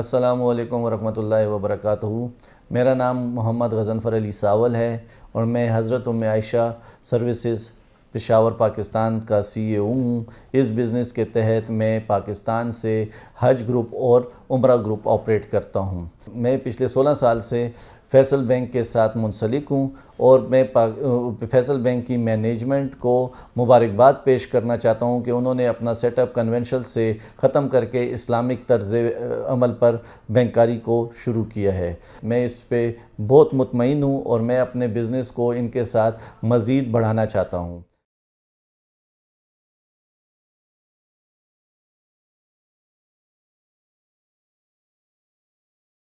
अस्सलाम वालेकुम वरहमतुल्लाहि मेरा नाम मोहम्मद गजनफ़र अली सावल है और मैं हज़रत उम आयशा सर्विसेज पेशावर पाकिस्तान का सी ए e हूँ इस बिज़नेस के तहत मैं पाकिस्तान से हज ग्रुप और उम्र ग्रुप ऑपरेट करता हूँ मैं पिछले 16 साल से फैसल बैंक के साथ मुंसलिक हूँ और मैं फैसल बैंक की मैनेजमेंट को मुबारकबाद पेश करना चाहता हूँ कि उन्होंने अपना सेटअप कन्वेंशनल से ख़त्म करके इस्लामिक तर्ज अमल पर बैंकारी को शुरू किया है मैं इस पर बहुत मुतमिन हूँ और मैं अपने बिज़नेस को इनके साथ मज़ीद बढ़ाना चाहता हूँ